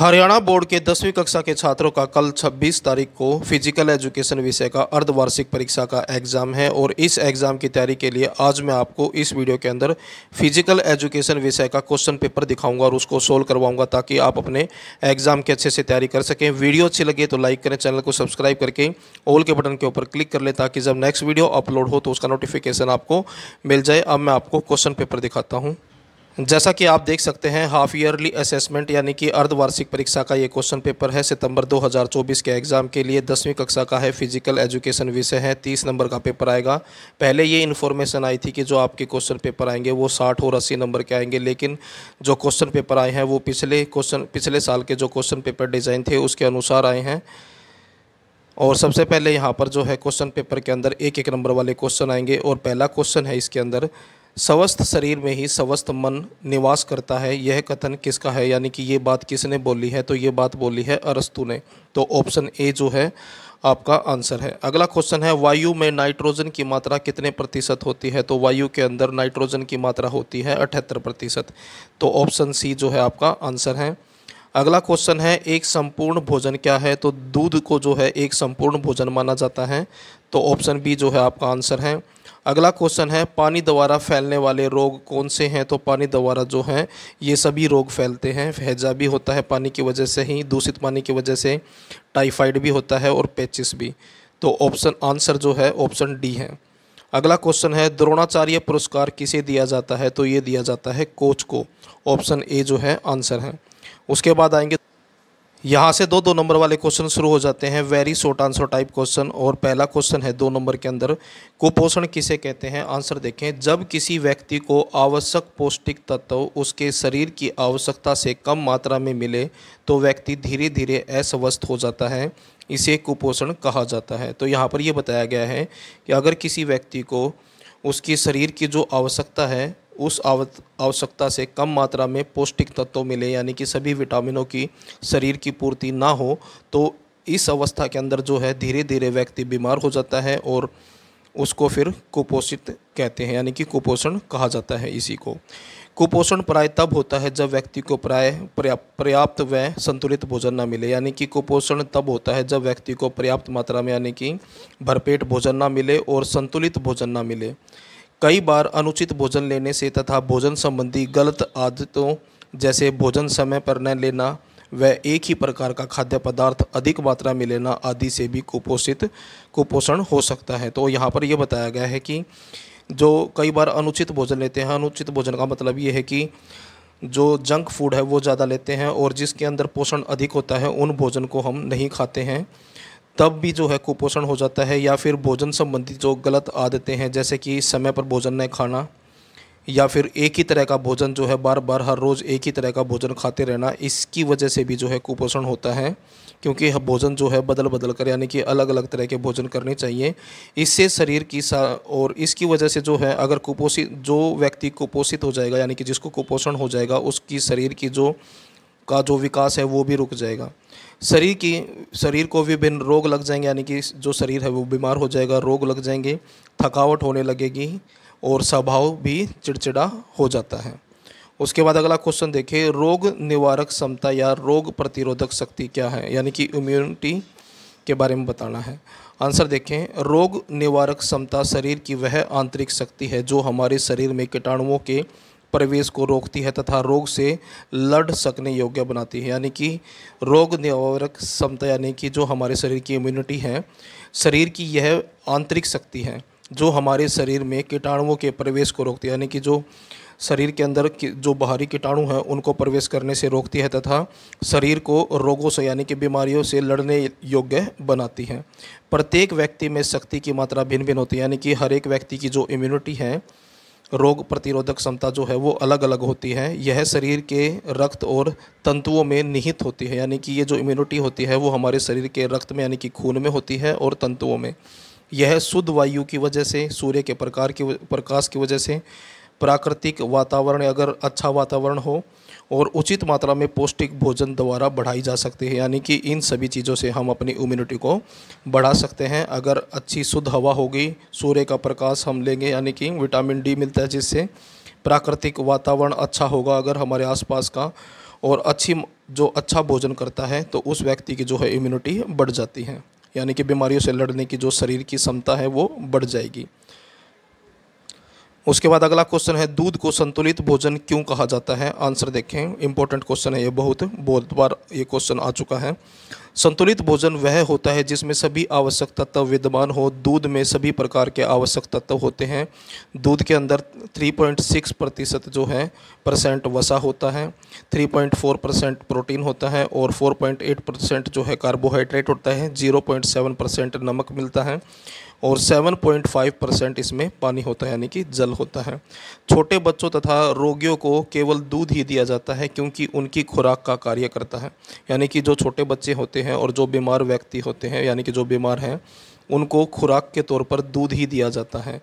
Haryana board के दसवीं कक्षा के छात्रों का कल 26 तारीख को फिजिकल एजुकेशन विषय का अर्धवार्षिक परीक्षा का एग्ज़ाम है और इस एग्ज़ाम की तैयारी के लिए आज मैं आपको इस वीडियो के अंदर फिजिकल एजुकेशन विषय का क्वेश्चन पेपर दिखाऊंगा और उसको सोल्व करवाऊंगा ताकि आप अपने एग्ज़ाम की अच्छे से तैयारी कर सकें वीडियो अच्छी लगे तो लाइक करें चैनल को सब्सक्राइब करके ऑल के बटन के ऊपर क्लिक कर लें ताकि जब नेक्स्ट वीडियो अपलोड हो तो उसका नोटिफिकेशन आपको मिल जाए अब मैं आपको क्वेश्चन पेपर दिखाता हूँ जैसा कि आप देख सकते हैं हाफ ईयरली असेसमेंट यानी कि अर्धवार्षिक परीक्षा का ये क्वेश्चन पेपर है सितंबर 2024 के एग्ज़ाम के लिए दसवीं कक्षा का है फिजिकल एजुकेशन विषय है तीस नंबर का पेपर आएगा पहले ये इन्फॉर्मेशन आई थी कि जो आपके क्वेश्चन पेपर आएंगे वो साठ और अस्सी नंबर के आएंगे लेकिन जो क्वेश्चन पेपर आए हैं वो पिछले क्वेश्चन पिछले साल के जो क्वेश्चन पेपर डिज़ाइन थे उसके अनुसार आए हैं और सबसे पहले यहाँ पर जो है क्वेश्चन पेपर के अंदर एक एक नंबर वाले क्वेश्चन आएंगे और पहला क्वेश्चन है इसके अंदर स्वस्थ शरीर में ही स्वस्थ मन निवास करता है यह कथन किसका है यानी कि ये बात किसने बोली है तो ये बात बोली है अरस्तु ने तो ऑप्शन ए जो है आपका आंसर है अगला क्वेश्चन है वायु में नाइट्रोजन की मात्रा कितने प्रतिशत होती है तो वायु के अंदर नाइट्रोजन की मात्रा होती है अठहत्तर प्रतिशत तो ऑप्शन सी जो है आपका आंसर है अगला क्वेश्चन है एक संपूर्ण भोजन क्या है तो दूध को जो है एक संपूर्ण भोजन माना जाता है तो ऑप्शन बी जो है आपका आंसर है अगला क्वेश्चन है पानी द्वारा फैलने वाले रोग कौन से हैं तो पानी द्वारा जो है ये सभी रोग फैलते हैं फैजा भी होता है पानी की वजह से ही दूषित पानी की वजह से टाइफाइड भी होता है और पैचिस भी तो ऑप्शन आंसर जो है ऑप्शन डी है अगला क्वेश्चन है द्रोणाचार्य पुरस्कार किसे दिया जाता है तो ये दिया जाता है कोच को ऑप्शन ए जो है आंसर है उसके बाद आएंगे यहाँ से दो दो नंबर वाले क्वेश्चन शुरू हो जाते हैं very short answer type question और पहला क्वेश्चन है दो नंबर के अंदर कुपोषण किसे कहते हैं आंसर देखें जब किसी व्यक्ति को आवश्यक पौष्टिक तत्व उसके शरीर की आवश्यकता से कम मात्रा में मिले तो व्यक्ति धीरे धीरे अस्वस्थ हो जाता है इसे कुपोषण कहा जाता है तो यहाँ पर यह बताया गया है कि अगर किसी व्यक्ति को उसकी शरीर की जो आवश्यकता है उस आवश्यकता से कम मात्रा में पौष्टिक तत्व मिले यानी कि सभी विटामिनों की शरीर की पूर्ति ना हो तो इस अवस्था के अंदर जो है धीरे धीरे व्यक्ति बीमार हो जाता है और उसको फिर कुपोषित कहते हैं यानी कि कुपोषण कहा जाता है इसी को कुपोषण प्राय तब होता है जब व्यक्ति को प्राय पर्याप्त व संतुलित भोजन न मिले यानी कि कुपोषण तब होता है जब व्यक्ति को पर्याप्त मात्रा में यानी कि भरपेट भोजन ना मिले और संतुलित भोजन ना मिले कई बार अनुचित भोजन लेने से तथा भोजन संबंधी गलत आदतों जैसे भोजन समय पर न लेना व एक ही प्रकार का खाद्य पदार्थ अधिक मात्रा में लेना आदि से भी कुपोषित कुपोषण हो सकता है तो यहाँ पर यह बताया गया है कि जो कई बार अनुचित भोजन लेते हैं अनुचित भोजन का मतलब ये है कि जो जंक फूड है वो ज़्यादा लेते हैं और जिसके अंदर पोषण अधिक होता है उन भोजन को हम नहीं खाते हैं तब भी जो है कुपोषण हो जाता है या फिर भोजन संबंधी जो गलत आदतें हैं जैसे कि समय पर भोजन नहीं खाना या फिर एक ही तरह का भोजन जो है बार बार हर रोज़ एक ही तरह का भोजन खाते रहना इसकी वजह से भी जो है कुपोषण होता है क्योंकि भोजन जो है बदल बदल कर यानी कि अलग अलग तरह के भोजन करने चाहिए इससे शरीर की सा और इसकी वजह से जो है अगर कुपोषित जो व्यक्ति कुपोषित हो जाएगा यानी कि जिसको कुपोषण हो जाएगा उसकी शरीर की जो का जो विकास है वो भी रुक जाएगा शरीर की शरीर को विभिन्न रोग लग जाएंगे यानी कि जो शरीर है वो बीमार हो जाएगा रोग लग जाएंगे थकावट होने लगेगी और स्वभाव भी चिड़चिड़ा हो जाता है उसके बाद अगला क्वेश्चन देखिए रोग निवारक क्षमता या रोग प्रतिरोधक शक्ति क्या है यानी कि इम्यूनिटी के बारे में बताना है आंसर देखें रोग निवारक क्षमता शरीर की वह आंतरिक शक्ति है जो हमारे शरीर में कीटाणुओं के प्रवेश को रोकती है तथा रोग से लड़ सकने योग्य बनाती है यानी कि रोग निवारक क्षमता यानी कि जो हमारे शरीर की इम्यूनिटी है शरीर की यह आंतरिक शक्ति है जो हमारे शरीर में कीटाणुओं के प्रवेश को रोकती है यानी कि जो शरीर के अंदर जो बाहरी कीटाणु हैं उनको प्रवेश करने से रोकती है तथा शरीर को रोगों से यानी कि बीमारियों से लड़ने योग्य बनाती है प्रत्येक व्यक्ति में शक्ति की मात्रा भिन्न भिन्न होती है यानी कि हर एक व्यक्ति की जो इम्यूनिटी है रोग प्रतिरोधक क्षमता जो है वो अलग अलग होती है यह शरीर के रक्त और तंतुओं में निहित होती है यानी कि ये जो इम्यूनिटी होती है वो हमारे शरीर के रक्त में यानी कि खून में होती है और तंतुओं में यह शुद्ध वायु की वजह से सूर्य के प्रकार की प्रकाश की वजह से प्राकृतिक वातावरण अगर अच्छा वातावरण हो और उचित मात्रा में पौष्टिक भोजन द्वारा बढ़ाई जा सकती है यानी कि इन सभी चीज़ों से हम अपनी इम्यूनिटी को बढ़ा सकते हैं अगर अच्छी शुद्ध हवा होगी सूर्य का प्रकाश हम लेंगे यानी कि विटामिन डी मिलता है जिससे प्राकृतिक वातावरण अच्छा होगा अगर हमारे आसपास का और अच्छी जो अच्छा भोजन करता है तो उस व्यक्ति की जो है इम्यूनिटी बढ़ जाती है यानी कि बीमारियों से लड़ने की जो शरीर की क्षमता है वो बढ़ जाएगी उसके बाद अगला क्वेश्चन है दूध को संतुलित भोजन क्यों कहा जाता है आंसर देखें इंपॉर्टेंट क्वेश्चन है ये बहुत बहुत बार ये क्वेश्चन आ चुका है संतुलित भोजन वह होता है जिसमें सभी आवश्यक तत्व विद्यमान हो दूध में सभी प्रकार के आवश्यक तत्व होते हैं दूध के अंदर 3.6 प्रतिशत जो है परसेंट वसा होता है 3.4 परसेंट प्रोटीन होता है और 4.8 परसेंट जो है कार्बोहाइड्रेट होता है 0.7 परसेंट नमक मिलता है और 7.5 परसेंट इसमें पानी होता है यानी कि जल होता है छोटे बच्चों तथा रोगियों को केवल दूध ही दिया जाता है क्योंकि उनकी खुराक का कार्य करता है यानी कि जो छोटे बच्चे होते हैं और जो बीमार व्यक्ति होते हैं यानी कि जो बीमार हैं उनको खुराक के तौर पर दूध ही दिया जाता है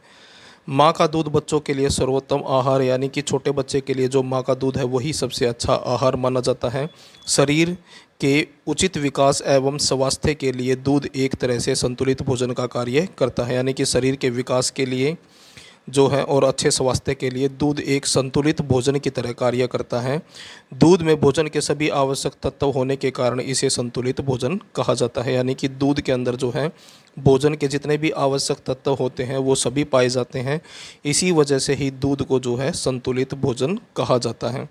माँ का दूध बच्चों के लिए सर्वोत्तम आहार यानी कि छोटे बच्चे के लिए जो माँ का दूध है वही सबसे अच्छा आहार माना जाता है शरीर के उचित विकास एवं स्वास्थ्य के लिए दूध एक तरह से संतुलित भोजन का कार्य करता है यानी कि शरीर के विकास के लिए जो है और अच्छे स्वास्थ्य के लिए दूध एक संतुलित भोजन की तरह कार्य करता है दूध में भोजन के सभी आवश्यक तत्व होने के कारण इसे संतुलित भोजन कहा जाता है यानी कि दूध के अंदर जो है भोजन के जितने भी आवश्यक तत्व होते हैं वो सभी पाए जाते हैं इसी वजह से ही दूध को जो है संतुलित भोजन कहा जाता है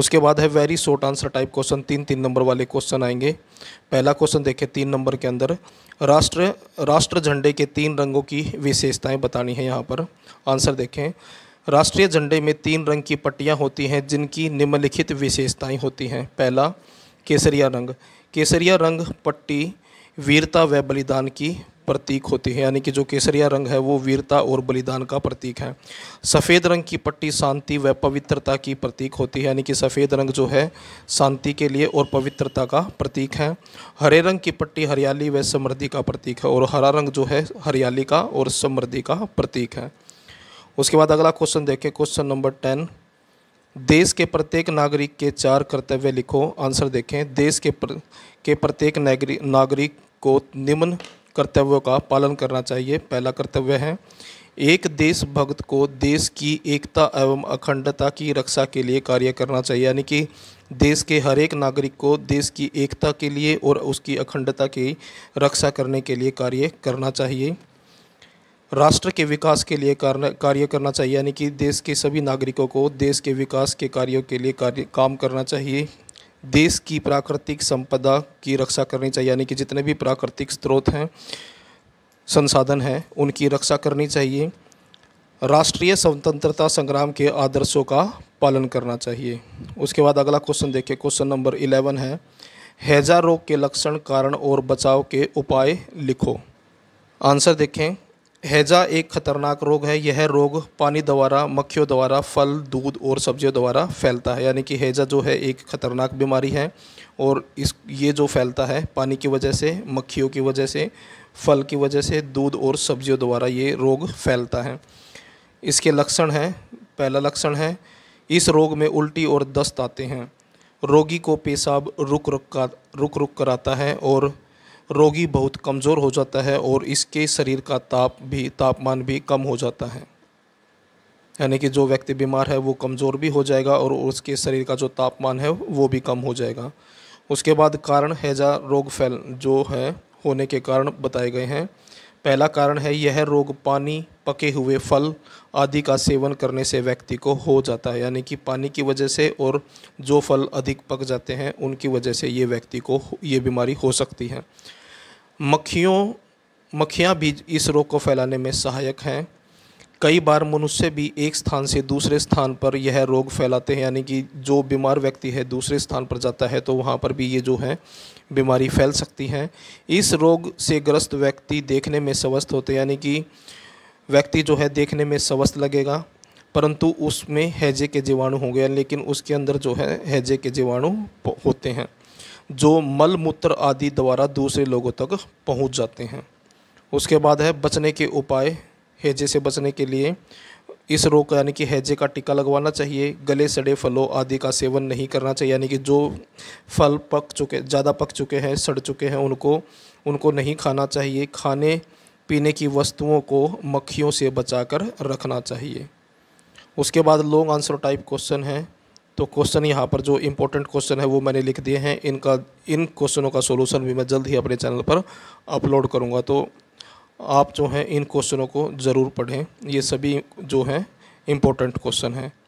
उसके बाद है very short answer type question तीन तीन नंबर वाले क्वेश्चन आएंगे पहला क्वेश्चन देखें तीन नंबर के अंदर राष्ट्र राष्ट्र झंडे के तीन रंगों की विशेषताएं बतानी है यहाँ पर आंसर देखें राष्ट्रीय झंडे में तीन रंग की पट्टियाँ होती हैं जिनकी निम्नलिखित विशेषताएं होती हैं पहला केसरिया रंग केसरिया रंग पट्टी वीरता व बलिदान की प्रतीक होती है यानी कि जो केसरिया रंग है वो वीरता और बलिदान का प्रतीक है सफ़ेद रंग की पट्टी शांति व पवित्रता की प्रतीक होती है यानी कि सफ़ेद रंग जो है शांति के लिए और पवित्रता का प्रतीक है हरे रंग की पट्टी हरियाली व समृद्धि का प्रतीक है और हरा रंग जो है हरियाली का और समृद्धि का प्रतीक है उसके बाद अगला क्वेश्चन देखें क्वेश्चन नंबर टेन देश के प्रत्येक नागरिक के चार कर्तव्य लिखो आंसर देखें देश के प्र, के प्रत्येक नागरिक नागरिक को निम्न कर्तव्यों का पालन करना चाहिए पहला कर्तव्य है एक देश भक्त को देश की एकता एवं अखंडता की रक्षा के लिए कार्य करना चाहिए यानी कि देश के हर एक नागरिक को देश की एकता के लिए और उसकी अखंडता की रक्षा करने के लिए कार्य करना चाहिए राष्ट्र के विकास के लिए कार्य करना चाहिए यानी कि देश के सभी नागरिकों को देश के विकास के कार्यों के लिए कार्य काम करना चाहिए देश की प्राकृतिक संपदा की रक्षा करनी चाहिए यानी कि जितने भी प्राकृतिक स्रोत हैं संसाधन हैं उनकी रक्षा करनी चाहिए राष्ट्रीय स्वतंत्रता संग्राम के आदर्शों का पालन करना चाहिए उसके बाद अगला क्वेश्चन देखिए क्वेश्चन नंबर इलेवन है हैजा रोग के लक्षण कारण और बचाव के उपाय लिखो आंसर देखें हैजा एक खतरनाक रोग है यह रोग पानी द्वारा मक्खियों द्वारा फल दूध और सब्जियों द्वारा फैलता है यानी कि हैजा जो है एक खतरनाक बीमारी है और इस ये जो फैलता है पानी की वजह से मक्खियों की वजह से फल की वजह से दूध और सब्जियों द्वारा ये रोग फैलता है इसके लक्षण हैं पहला लक्षण है इस रोग में उल्टी और दस्त आते हैं रोगी को पेशाब रुक रुक का रुक रुक कर आता है और रोगी बहुत कमज़ोर हो जाता है और इसके शरीर का ताप भी तापमान भी कम हो जाता है यानी कि जो व्यक्ति बीमार है वो कमज़ोर भी हो जाएगा और उसके शरीर का जो तापमान है वो भी कम हो जाएगा उसके बाद कारण हैजा रोग फैल जो है होने के कारण बताए गए हैं पहला कारण है यह रोग पानी पके हुए फल आदि का सेवन करने से व्यक्ति को हो जाता है यानी कि पानी की वजह से और जो फल अधिक पक जाते हैं उनकी वजह से ये व्यक्ति को ये बीमारी हो सकती है मक्खियों मक्खियाँ भी इस रोग को फैलाने में सहायक हैं कई बार मनुष्य भी एक स्थान से दूसरे स्थान पर यह रोग फैलाते हैं यानी कि जो बीमार व्यक्ति है दूसरे स्थान पर जाता है तो वहाँ पर भी ये जो है बीमारी फैल सकती है इस रोग से ग्रस्त व्यक्ति देखने में स्वस्थ होते यानी कि व्यक्ति जो है देखने में स्वस्थ लगेगा परंतु उसमें हैजे के जीवाणु होंगे लेकिन उसके अंदर जो है हैजे के जीवाणु होते हैं जो मल मूत्र आदि द्वारा दूसरे लोगों तक पहुंच जाते हैं उसके बाद है बचने के उपाय हैजे से बचने के लिए इस रोग यानी कि हैजे का टीका लगवाना चाहिए गले सड़े फलों आदि का सेवन नहीं करना चाहिए यानी कि जो फल पक चुके ज़्यादा पक चुके हैं सड़ चुके हैं उनको उनको नहीं खाना चाहिए खाने पीने की वस्तुओं को मक्खियों से बचाकर रखना चाहिए उसके बाद लॉन्ग आंसर टाइप क्वेश्चन है तो क्वेश्चन यहाँ पर जो इम्पोर्टेंट क्वेश्चन है वो मैंने लिख दिए हैं इनका इन क्वेश्चनों का सोल्यूशन भी मैं जल्द ही अपने चैनल पर अपलोड करूँगा तो आप जो हैं इन क्वेश्चनों को ज़रूर पढ़ें ये सभी जो हैं इम्पोर्टेंट क्वेश्चन हैं